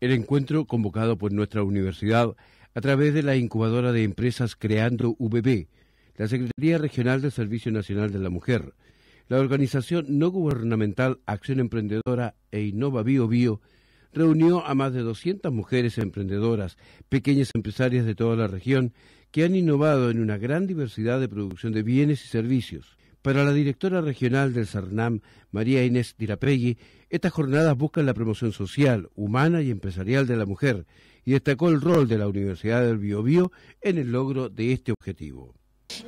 El encuentro, convocado por nuestra universidad a través de la incubadora de empresas Creando VB, la Secretaría Regional del Servicio Nacional de la Mujer, la organización no gubernamental Acción Emprendedora e Innova Bio Bio, reunió a más de 200 mujeres emprendedoras, pequeñas empresarias de toda la región, que han innovado en una gran diversidad de producción de bienes y servicios. Para la directora regional del Sarnam, María Inés dirapelli estas jornadas buscan la promoción social, humana y empresarial de la mujer y destacó el rol de la Universidad del Biobío en el logro de este objetivo.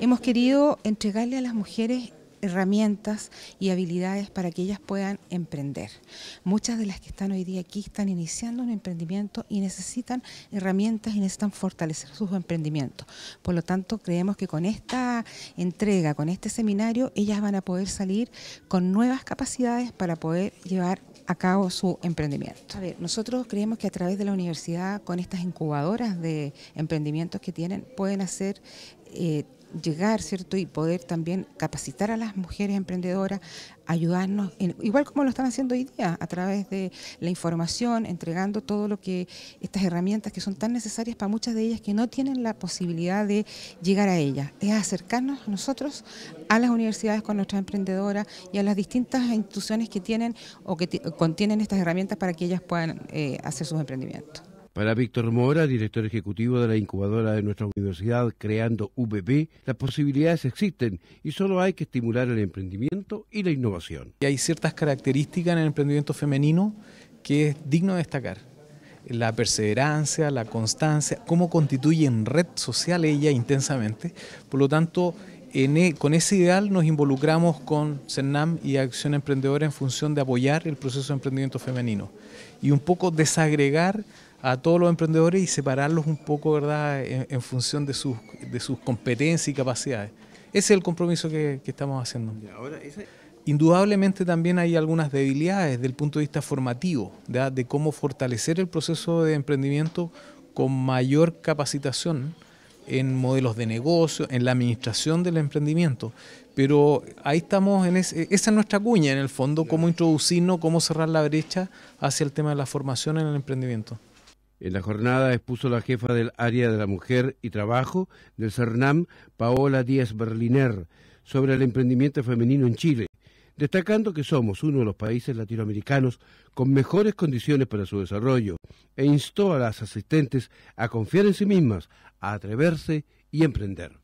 Hemos querido entregarle a las mujeres herramientas y habilidades para que ellas puedan emprender. Muchas de las que están hoy día aquí están iniciando un emprendimiento y necesitan herramientas y necesitan fortalecer sus emprendimientos. Por lo tanto, creemos que con esta entrega, con este seminario, ellas van a poder salir con nuevas capacidades para poder llevar a cabo su emprendimiento. nosotros creemos que a través de la universidad, con estas incubadoras de emprendimientos que tienen, pueden hacer... Eh, llegar, ¿cierto? Y poder también capacitar a las mujeres emprendedoras, ayudarnos, igual como lo están haciendo hoy día, a través de la información, entregando todo lo que, estas herramientas que son tan necesarias para muchas de ellas que no tienen la posibilidad de llegar a ellas. Es acercarnos nosotros a las universidades con nuestras emprendedoras y a las distintas instituciones que tienen o que contienen estas herramientas para que ellas puedan eh, hacer sus emprendimientos. Para Víctor Mora, director ejecutivo de la incubadora de nuestra universidad Creando VP, las posibilidades existen y solo hay que estimular el emprendimiento y la innovación. Y hay ciertas características en el emprendimiento femenino que es digno de destacar. La perseverancia, la constancia, cómo constituyen red social ella intensamente. Por lo tanto, e, con ese ideal nos involucramos con Senam y Acción Emprendedora en función de apoyar el proceso de emprendimiento femenino y un poco desagregar a todos los emprendedores y separarlos un poco ¿verdad? En, función de sus, de sus competencias y capacidades. Ese es el compromiso que, estamos haciendo. Indudablemente también hay algunas debilidades desde el punto de vista formativo, de cómo fortalecer el proceso de emprendimiento con mayor capacitación en modelos de negocio, en la administración del emprendimiento. Pero ahí estamos, en esa es nuestra cuña en el fondo, cómo introducirnos, cómo cerrar la brecha hacia el tema de la formación en el emprendimiento. En la jornada expuso la jefa del área de la mujer y trabajo del CERNAM, Paola Díaz Berliner, sobre el emprendimiento femenino en Chile destacando que somos uno de los países latinoamericanos con mejores condiciones para su desarrollo, e instó a las asistentes a confiar en sí mismas, a atreverse y emprender.